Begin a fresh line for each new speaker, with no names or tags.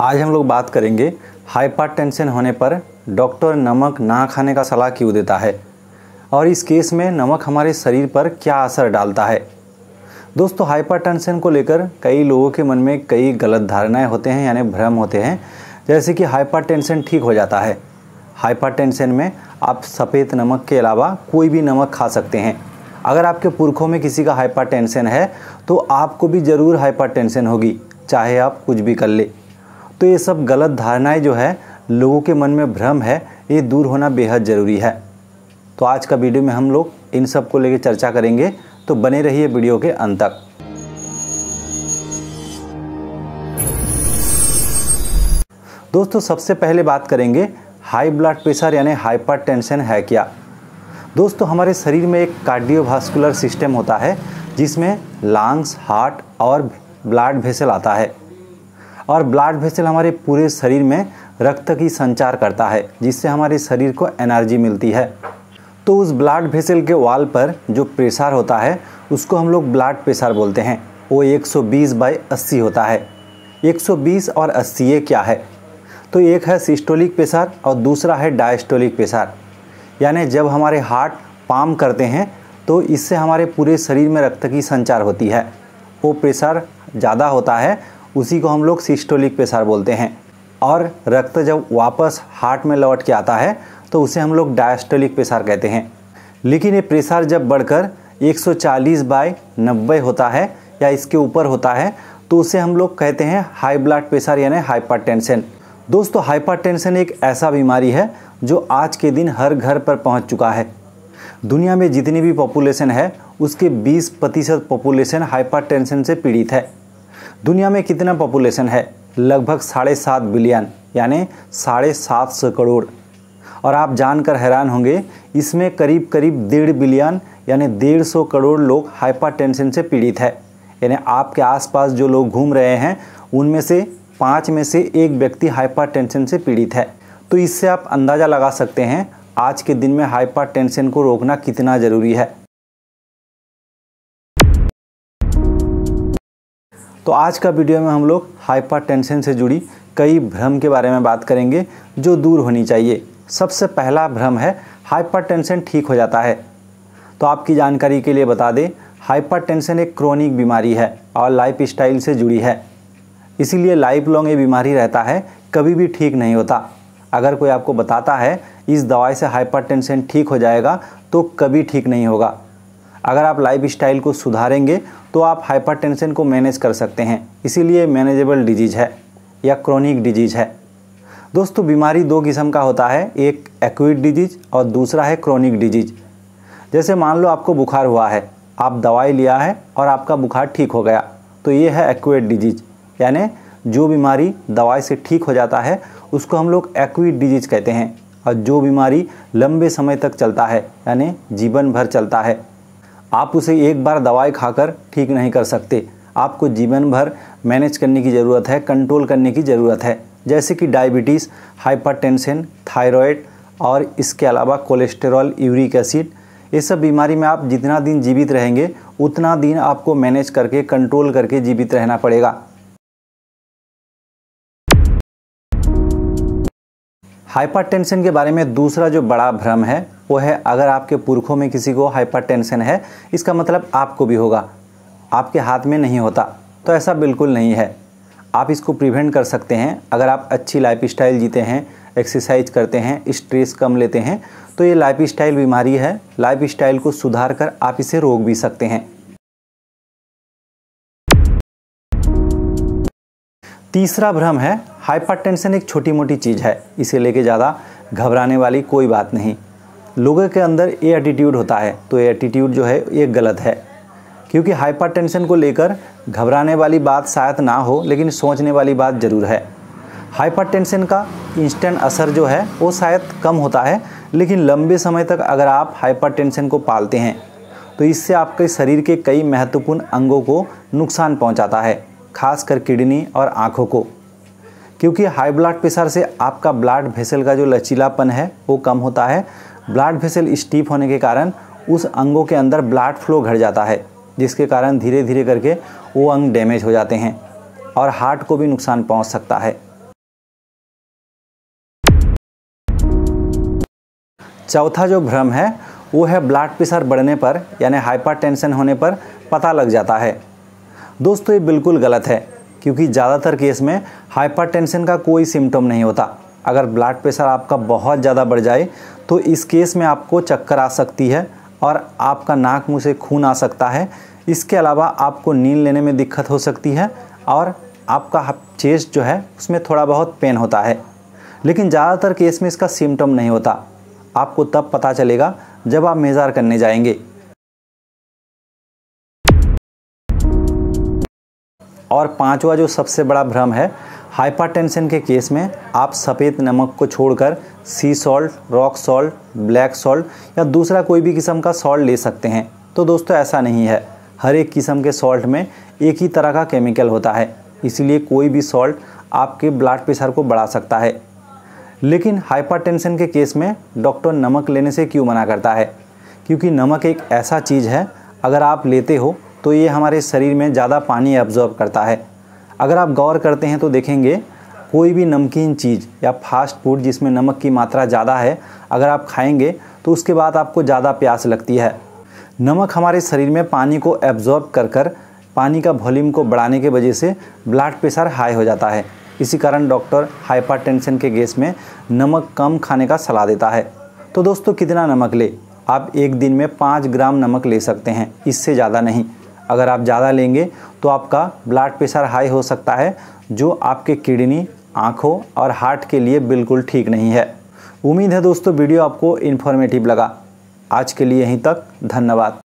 आज हम लोग बात करेंगे हाइपरटेंशन होने पर डॉक्टर नमक ना खाने का सलाह क्यों देता है और इस केस में नमक हमारे शरीर पर क्या असर डालता है दोस्तों हाइपरटेंशन को लेकर कई लोगों के मन में कई गलत धारणाएं होते हैं यानी भ्रम होते हैं जैसे कि हाइपरटेंशन ठीक हो जाता है हाइपरटेंशन में आप सफ़ेद नमक के अलावा कोई भी नमक खा सकते हैं अगर आपके पुरखों में किसी का हाइपरटेंशन है तो आपको भी ज़रूर हाइपरटेंशन होगी चाहे आप कुछ भी कर ले तो ये सब गलत धारणाएं जो है लोगों के मन में भ्रम है ये दूर होना बेहद ज़रूरी है तो आज का वीडियो में हम लोग इन सब को लेकर चर्चा करेंगे तो बने रहिए वीडियो के अंत तक दोस्तों सबसे पहले बात करेंगे हाई ब्लड प्रेशर यानी हाइपरटेंशन है क्या दोस्तों हमारे शरीर में एक कार्डियोवास्कुलर सिस्टम होता है जिसमें लांग्स हार्ट और ब्लड वेसल आता है और ब्लड वेसल हमारे पूरे शरीर में रक्त की संचार करता है जिससे हमारे शरीर को एनर्जी मिलती है तो उस ब्लड वेसल के वाल पर जो प्रेशर होता है उसको हम लोग ब्लड प्रेशर बोलते हैं वो 120 सौ बीस बाई अस्सी होता है 120 और अस्सी ये क्या है तो एक है सिस्टोलिक प्रेशर और दूसरा है डायस्टोलिक प्रेशर यानी जब हमारे हार्ट पाम करते हैं तो इससे हमारे पूरे शरीर में रक्त की संचार होती है वो प्रेशर ज़्यादा होता है उसी को हम लोग सिस्टोलिक प्रेशर बोलते हैं और रक्त जब वापस हार्ट में लौट के आता है तो उसे हम लोग डायस्टोलिक प्रेशर कहते हैं लेकिन ये प्रेशर जब बढ़कर 140 बाय 90 होता है या इसके ऊपर होता है तो उसे हम लोग कहते हैं हाई ब्लड प्रेशर यानी हाइपर दोस्तों हाइपर एक ऐसा बीमारी है जो आज के दिन हर घर पर पहुँच चुका है दुनिया में जितनी भी पॉपुलेशन है उसके 20 प्रतिशत पॉपुलेशन हाइपर से पीड़ित है दुनिया में कितना पॉपुलेशन है लगभग साढ़े सात बिलियन यानी साढ़े सात सौ करोड़ और आप जानकर हैरान होंगे इसमें करीब करीब डेढ़ बिलियन यानी डेढ़ सौ करोड़ लोग हाइपरटेंशन से पीड़ित है यानी आपके आसपास जो लोग घूम रहे हैं उनमें से पाँच में से एक व्यक्ति हाइपरटेंशन से पीड़ित है तो इससे आप अंदाज़ा लगा सकते हैं आज के दिन में हाइपरटेंशन को रोकना कितना ज़रूरी है तो आज का वीडियो में हम लोग हाइपरटेंशन से जुड़ी कई भ्रम के बारे में बात करेंगे जो दूर होनी चाहिए सबसे पहला भ्रम है हाइपरटेंशन ठीक हो जाता है तो आपकी जानकारी के लिए बता दें हाइपरटेंशन एक क्रोनिक बीमारी है और लाइफ स्टाइल से जुड़ी है इसीलिए लाइफ लॉन्ग ये बीमारी रहता है कभी भी ठीक नहीं होता अगर कोई आपको बताता है इस दवाई से हाइपरटेंशन ठीक हो जाएगा तो कभी ठीक नहीं होगा अगर आप लाइफ स्टाइल को सुधारेंगे तो आप हाइपरटेंशन को मैनेज कर सकते हैं इसीलिए मैनेजेबल डिजीज़ है या क्रोनिक डिजीज़ है दोस्तों बीमारी दो किस्म का होता है एक एक्यूट डिजीज़ और दूसरा है क्रोनिक डिजीज़ जैसे मान लो आपको बुखार हुआ है आप दवाई लिया है और आपका बुखार ठीक हो गया तो ये है एक्यूट डिजीज़ यानी जो बीमारी दवाई से ठीक हो जाता है उसको हम लोग एक्यूट डिजीज़ कहते हैं और जो बीमारी लंबे समय तक चलता है यानी जीवन भर चलता है आप उसे एक बार दवाई खाकर ठीक नहीं कर सकते आपको जीवन भर मैनेज करने की ज़रूरत है कंट्रोल करने की ज़रूरत है जैसे कि डायबिटीज़ हाइपरटेंशन थायराइड और इसके अलावा कोलेस्टेरॉल यूरिक एसिड ये सब बीमारी में आप जितना दिन जीवित रहेंगे उतना दिन आपको मैनेज करके कंट्रोल करके जीवित रहना पड़ेगा हाइपरटेंशन के बारे में दूसरा जो बड़ा भ्रम है वो है अगर आपके पुरखों में किसी को हाइपरटेंशन है इसका मतलब आपको भी होगा आपके हाथ में नहीं होता तो ऐसा बिल्कुल नहीं है आप इसको प्रिवेंट कर सकते हैं अगर आप अच्छी लाइफ स्टाइल जीते हैं एक्सरसाइज करते हैं स्ट्रेस कम लेते हैं तो ये लाइफ स्टाइल बीमारी है लाइफ स्टाइल को सुधार कर आप इसे रोक भी सकते हैं तीसरा भ्रम है हाइपरटेंशन एक छोटी मोटी चीज़ है इसे लेके ज़्यादा घबराने वाली कोई बात नहीं लोगों के अंदर ये एटीट्यूड होता है तो ये एटीट्यूड जो है ये गलत है क्योंकि हाइपरटेंशन को लेकर घबराने वाली बात शायद ना हो लेकिन सोचने वाली बात ज़रूर है हाइपरटेंशन का इंस्टेंट असर जो है वो शायद कम होता है लेकिन लंबे समय तक अगर आप हाइपरटेंशन को पालते हैं तो इससे आपके शरीर के कई महत्वपूर्ण अंगों को नुकसान पहुंचाता है खासकर किडनी और आँखों को क्योंकि हाई ब्लड प्रेशर से आपका ब्लड वेसल का जो लचीलापन है वो कम होता है ब्लड वेसल स्टीप होने के कारण उस अंगों के अंदर ब्लड फ्लो घट जाता है जिसके कारण धीरे धीरे करके वो अंग डैमेज हो जाते हैं और हार्ट को भी नुकसान पहुंच सकता है चौथा जो भ्रम है वो है ब्लड प्रेशर बढ़ने पर यानी हाइपरटेंशन होने पर पता लग जाता है दोस्तों ये बिल्कुल गलत है क्योंकि ज़्यादातर केस में हाइपरटेंशन का कोई सिम्टम नहीं होता अगर ब्लड प्रेशर आपका बहुत ज़्यादा बढ़ जाए तो इस केस में आपको चक्कर आ सकती है और आपका नाक मुँह से खून आ सकता है इसके अलावा आपको नींद लेने में दिक्कत हो सकती है और आपका चेस्ट जो है उसमें थोड़ा बहुत पेन होता है लेकिन ज़्यादातर केस में इसका सिम्टम नहीं होता आपको तब पता चलेगा जब आप मेज़ार करने जाएंगे और पांचवा जो सबसे बड़ा भ्रम है हाइपरटेंशन के केस में आप सफ़ेद नमक को छोड़कर sea salt rock salt black salt या दूसरा कोई भी किस्म का सॉल्ट ले सकते हैं तो दोस्तों ऐसा नहीं है हर एक किस्म के सॉल्ट में एक ही तरह का केमिकल होता है इसलिए कोई भी सॉल्ट आपके ब्लड प्रेशर को बढ़ा सकता है लेकिन हाइपरटेंशन के केस में डॉक्टर नमक लेने से क्यों मना करता है क्योंकि नमक एक ऐसा चीज़ है अगर आप लेते हो तो ये हमारे शरीर में ज़्यादा पानी एब्जॉर्ब करता है अगर आप गौर करते हैं तो देखेंगे कोई भी नमकीन चीज़ या फास्ट फूड जिसमें नमक की मात्रा ज़्यादा है अगर आप खाएंगे तो उसके बाद आपको ज़्यादा प्यास लगती है नमक हमारे शरीर में पानी को एब्जॉर्ब कर कर पानी का वॉल्यूम को बढ़ाने के वजह से ब्लड प्रेशर हाई हो जाता है इसी कारण डॉक्टर हाइपरटेंशन के गैस में नमक कम खाने का सलाह देता है तो दोस्तों कितना नमक ले आप एक दिन में पाँच ग्राम नमक ले सकते हैं इससे ज़्यादा नहीं अगर आप ज़्यादा लेंगे तो आपका ब्लड प्रेशर हाई हो सकता है जो आपके किडनी आँखों और हार्ट के लिए बिल्कुल ठीक नहीं है उम्मीद है दोस्तों वीडियो आपको इन्फॉर्मेटिव लगा आज के लिए यहीं तक धन्यवाद